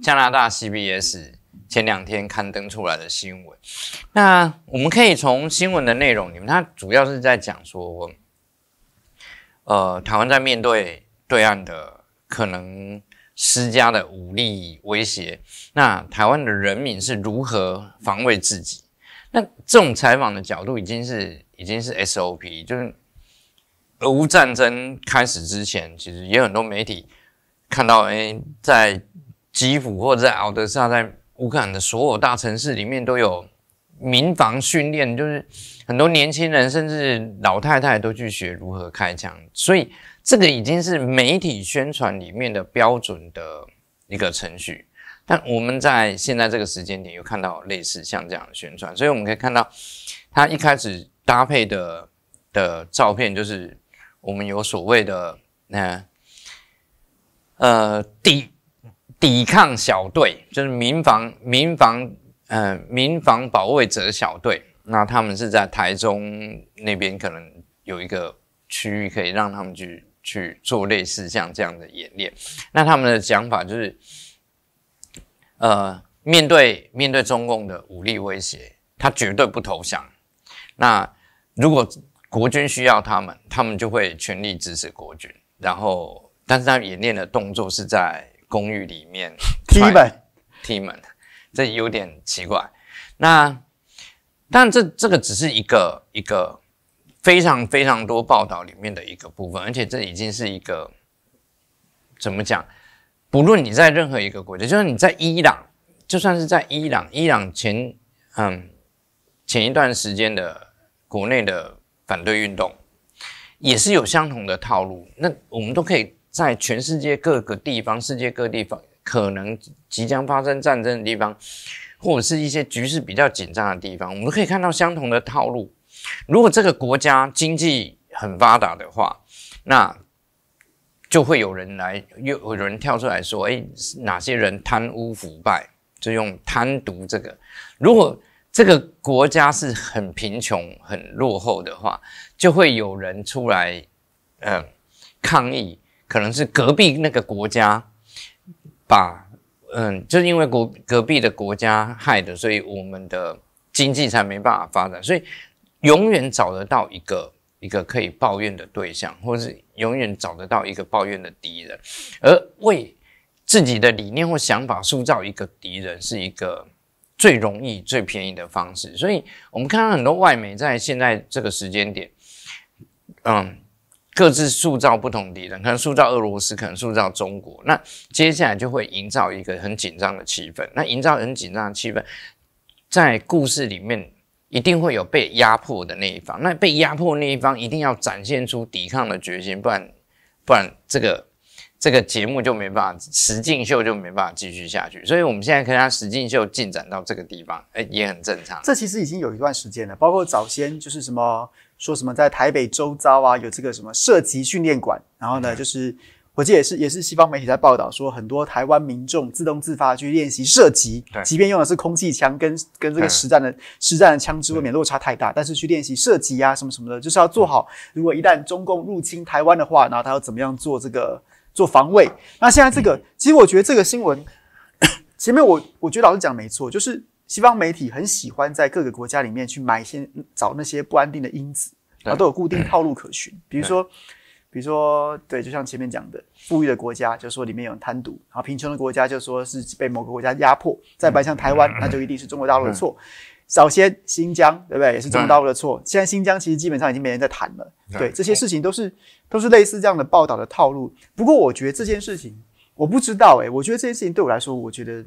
加拿大 C B S 前两天刊登出来的新闻，那我们可以从新闻的内容里面，它主要是在讲说，呃，台湾在面对对岸的可能施加的武力威胁，那台湾的人民是如何防卫自己？那这种采访的角度已经是已经是 S O P，就是俄乌战争开始之前，其实也有很多媒体看到，哎，在基辅或者在敖德萨，在乌克兰的所有大城市里面都有民防训练，就是很多年轻人甚至老太太都去学如何开枪，所以这个已经是媒体宣传里面的标准的一个程序。但我们在现在这个时间点有看到类似像这样的宣传，所以我们可以看到他一开始搭配的的照片就是我们有所谓的那呃第。抵抗小队就是民防民防，呃，民防保卫者小队。那他们是在台中那边，可能有一个区域可以让他们去去做类似像这样的演练。那他们的讲法就是，呃，面对面对中共的武力威胁，他绝对不投降。那如果国军需要他们，他们就会全力支持国军。然后，但是他演练的动作是在。公寓里面踢门，踢门，这有点奇怪。那，但这这个只是一个一个非常非常多报道里面的一个部分，而且这已经是一个怎么讲？不论你在任何一个国家，就算你在伊朗，就算是在伊朗，伊朗前嗯前一段时间的国内的反对运动也是有相同的套路。那我们都可以。在全世界各个地方，世界各地方可能即将发生战争的地方，或者是一些局势比较紧张的地方，我们可以看到相同的套路。如果这个国家经济很发达的话，那就会有人来又有人跳出来说：“哎，哪些人贪污腐败？”就用贪渎这个。如果这个国家是很贫穷、很落后的话，就会有人出来，嗯，抗议。可能是隔壁那个国家把嗯，就是因为国隔壁的国家害的，所以我们的经济才没办法发展。所以永远找得到一个一个可以抱怨的对象，或是永远找得到一个抱怨的敌人，而为自己的理念或想法塑造一个敌人，是一个最容易、最便宜的方式。所以我们看到很多外媒在现在这个时间点，嗯。各自塑造不同敌人，可能塑造俄罗斯，可能塑造中国。那接下来就会营造一个很紧张的气氛。那营造很紧张的气氛，在故事里面一定会有被压迫的那一方。那被压迫那一方一定要展现出抵抗的决心，不然不然这个这个节目就没办法，使劲秀就没办法继续下去。所以，我们现在看使劲秀进展到这个地方，哎，也很正常。这其实已经有一段时间了，包括早先就是什么。说什么在台北周遭啊，有这个什么射击训练馆？然后呢，就是我记得也是也是西方媒体在报道，说很多台湾民众自动自发去练习射击，即便用的是空气枪，跟跟这个实战的实战的枪支未免落差太大，但是去练习射击啊什么什么的，就是要做好，如果一旦中共入侵台湾的话，然后他要怎么样做这个做防卫？那现在这个，其实我觉得这个新闻 前面我我觉得老师讲没错，就是。西方媒体很喜欢在各个国家里面去买些找那些不安定的因子，啊，都有固定套路可循。比如说，比如说，对，就像前面讲的，富裕的国家就说里面有人贪渎，然后贫穷的国家就说是被某个国家压迫。再摆如像台湾，那就一定是中国大陆的错。早先新疆，对不对？也是中国大陆的错。现在新疆其实基本上已经没人再谈了。对，这些事情都是都是类似这样的报道的套路。不过我觉得这件事情，我不知道诶，我觉得这件事情对我来说，我觉得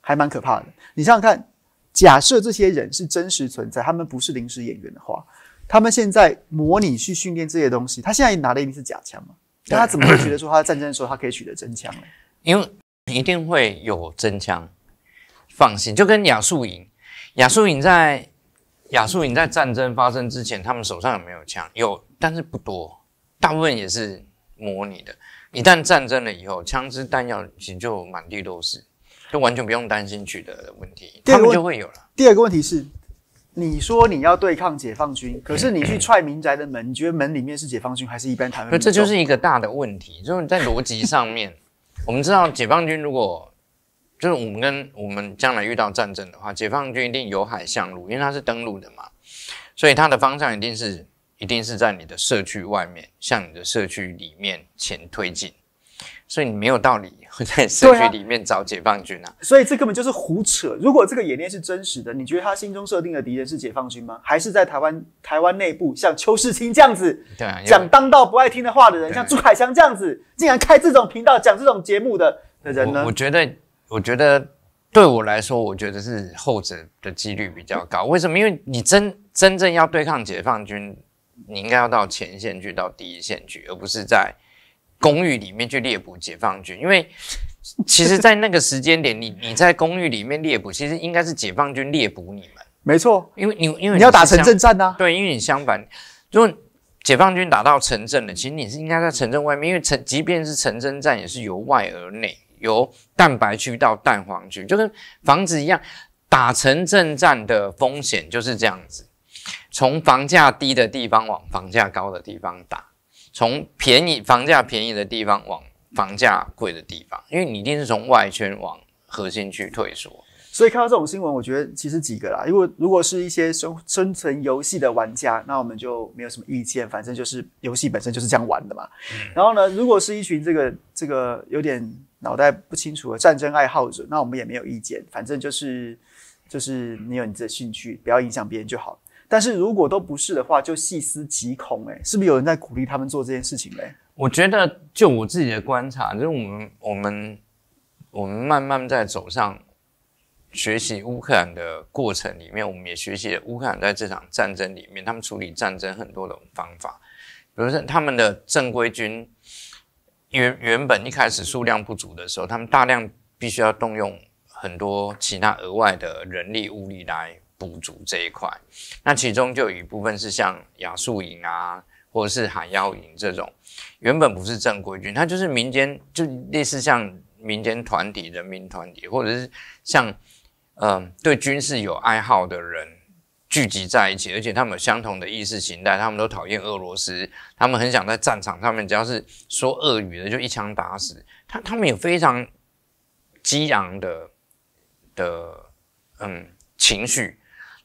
还蛮可怕的。你想想看。假设这些人是真实存在，他们不是临时演员的话，他们现在模拟去训练这些东西，他现在拿的一定是假枪那他怎么会觉得说他在战争的时候他可以取得真枪呢？因为一定会有真枪，放心。就跟亚速营，亚速营在亚速营在战争发生之前，他们手上有没有枪？有，但是不多，大部分也是模拟的。一旦战争了以后，枪支弹药就满地都是。就完全不用担心取得问题，第二个就会有了。第二个问题是，你说你要对抗解放军，可是你去踹民宅的门，你觉得门里面是解放军还是一般台湾？这就是一个大的问题，就是在逻辑上面。我们知道解放军如果就是我们跟我们将来遇到战争的话，解放军一定由海向陆，因为它是登陆的嘛，所以它的方向一定是一定是在你的社区外面向你的社区里面前推进，所以你没有道理。在社区里面找解放军啊，所以这根本就是胡扯。如果这个演练是真实的，你觉得他心中设定的敌人是解放军吗？还是在台湾台湾内部像邱世清这样子，讲当道不爱听的话的人，像朱凯祥这样子，竟然开这种频道讲这种节目的的人呢？我觉得，我觉得对我来说，我觉得是后者的几率比较高。为什么？因为你真真正要对抗解放军，你应该要到前线去，到第一线去，而不是在。公寓里面去猎捕解放军，因为 其实，在那个时间点，你你在公寓里面猎捕，其实应该是解放军猎捕你们，没错，因为你因为你要打城镇战呐，对，因为你相反，如果解放军打到城镇了，其实你是应该在城镇外面，因为城即便是城镇战，也是由外而内，由蛋白区到蛋黄区，就跟房子一样，打城镇战的风险就是这样子，从房价低的地方往房价高的地方打。从便宜房价便宜的地方往房价贵的地方，因为你一定是从外圈往核心去退缩。所以看到这种新闻，我觉得其实几个啦，因为如果是一些生生存游戏的玩家，那我们就没有什么意见，反正就是游戏本身就是这样玩的嘛。然后呢，如果是一群这个这个有点脑袋不清楚的战争爱好者，那我们也没有意见，反正就是就是你有你自己的兴趣，不要影响别人就好但是如果都不是的话，就细思极恐哎，是不是有人在鼓励他们做这件事情嘞？我觉得，就我自己的观察，就是我们我们我们慢慢在走上学习乌克兰的过程里面，我们也学习了乌克兰在这场战争里面，他们处理战争很多种方法，比如说他们的正规军原原本一开始数量不足的时候，他们大量必须要动用很多其他额外的人力物力来。补足这一块，那其中就有一部分是像亚速营啊，或者是海妖营这种，原本不是正规军，它就是民间，就类似像民间团体、人民团体，或者是像，嗯，对军事有爱好的人聚集在一起，而且他们有相同的意识形态，他们都讨厌俄罗斯，他们很想在战场上面，只要是说俄语的就一枪打死。他他们有非常激昂的的嗯情绪。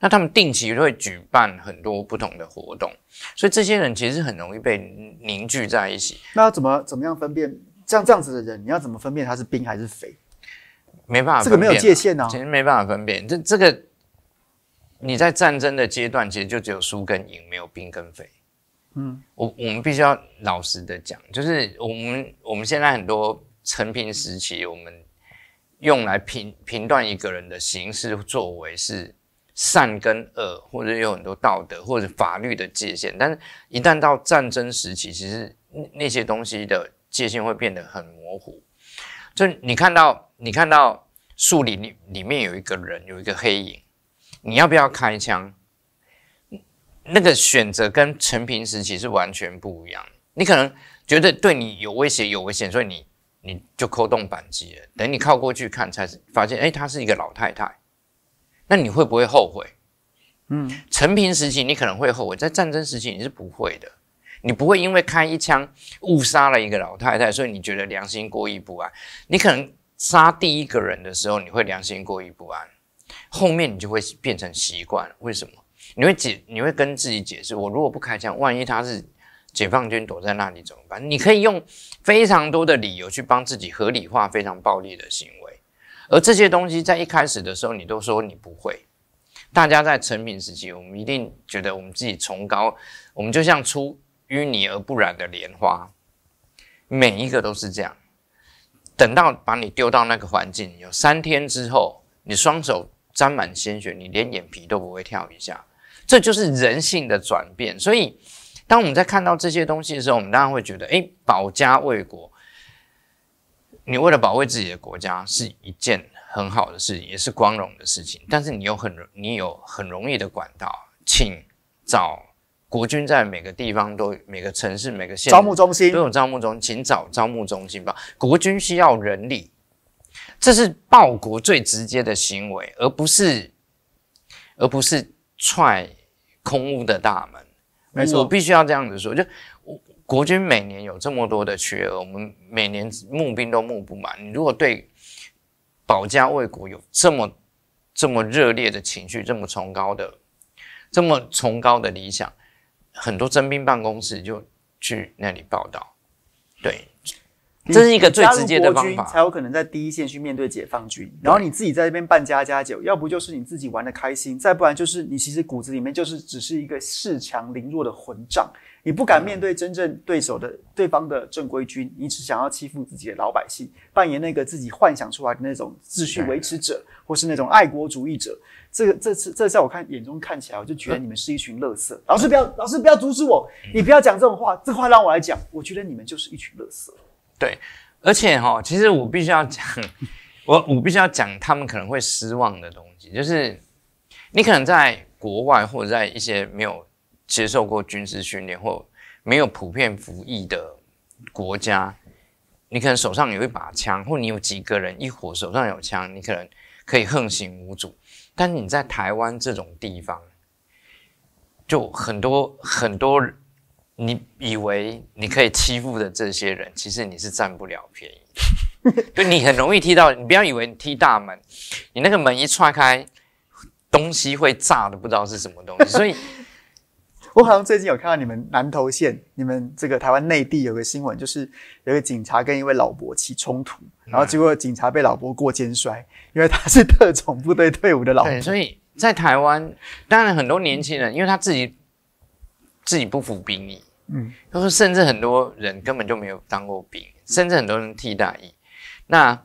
那他们定期会举办很多不同的活动，所以这些人其实是很容易被凝聚在一起。那怎么怎么样分辨像这样子的人？你要怎么分辨他是兵还是匪？没办法，这个没有界限啊，其实没办法分辨。这这个你在战争的阶段，其实就只有输跟赢，没有兵跟匪。嗯，我我们必须要老实的讲，就是我们我们现在很多成平时期，我们用来评评断一个人的行事作为是。善跟恶，或者有很多道德或者法律的界限，但是一旦到战争时期，其实那些东西的界限会变得很模糊。就你看到，你看到树林里里面有一个人，有一个黑影，你要不要开枪？那个选择跟成平时期是完全不一样。你可能觉得对你有威胁，有危险，所以你你就扣动扳机了。等你靠过去看，才发现，哎，她是一个老太太。那你会不会后悔？嗯，陈平时期你可能会后悔，在战争时期你是不会的。你不会因为开一枪误杀了一个老太太，所以你觉得良心过意不安。你可能杀第一个人的时候，你会良心过意不安，后面你就会变成习惯了。为什么？你会解，你会跟自己解释，我如果不开枪，万一他是解放军躲在那里怎么办？你可以用非常多的理由去帮自己合理化非常暴力的行为。而这些东西在一开始的时候，你都说你不会。大家在成名时期，我们一定觉得我们自己崇高，我们就像出淤泥而不染的莲花，每一个都是这样。等到把你丢到那个环境，有三天之后，你双手沾满鲜血，你连眼皮都不会跳一下。这就是人性的转变。所以，当我们在看到这些东西的时候，我们当然会觉得，哎，保家卫国。你为了保卫自己的国家是一件很好的事情，也是光荣的事情。但是你有很容，你有很容易的管道，请找国军在每个地方都、每个城市、每个县招募中心，都有招募中，心，请找招募中心吧。国军需要人力，这是报国最直接的行为，而不是而不是踹空屋的大门。没错，必须要这样子说，就我。国军每年有这么多的缺额，我们每年募兵都募不满。你如果对保家卫国有这么这么热烈的情绪，这么崇高的这么崇高的理想，很多征兵办公室就去那里报道，对。这是一个最直接的方法，才有可能在第一线去面对解放军。然后你自己在这边办家家酒，要不就是你自己玩的开心，再不然就是你其实骨子里面就是只是一个恃强凌弱的混账，你不敢面对真正对手的对方的正规军，你只想要欺负自己的老百姓，扮演那个自己幻想出来的那种秩序维持者或是那种爱国主义者。这个这次这在我看眼中看起来，我就觉得你们是一群乐色。老师不要，老师不要阻止我，你不要讲这种话，这话让我来讲。我觉得你们就是一群乐色。对，而且哈，其实我必须要讲，我我必须要讲他们可能会失望的东西，就是你可能在国外或者在一些没有接受过军事训练或没有普遍服役的国家，你可能手上有一把枪，或你有几个人一伙手上有枪，你可能可以横行无阻。但你在台湾这种地方，就很多很多。你以为你可以欺负的这些人，其实你是占不了便宜。就你很容易踢到，你不要以为踢大门，你那个门一踹开，东西会炸的，不知道是什么东西。所以，我好像最近有看到你们南投县，你们这个台湾内地有个新闻，就是有一个警察跟一位老伯起冲突，然后结果警察被老伯过肩摔，因为他是特种部队退伍的老。对，所以在台湾，当然很多年轻人，因为他自己自己不服兵役。嗯，他说，甚至很多人根本就没有当过兵，甚至很多人剃大衣。那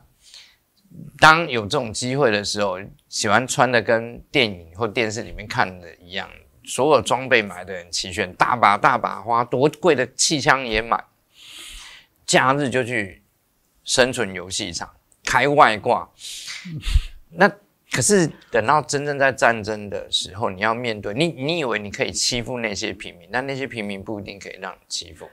当有这种机会的时候，喜欢穿的跟电影或电视里面看的一样，所有装备买的很齐全，大把大把花，多贵的气枪也买。假日就去生存游戏场开外挂，那。可是等到真正在战争的时候，你要面对你，你以为你可以欺负那些平民，但那些平民不一定可以让你欺负。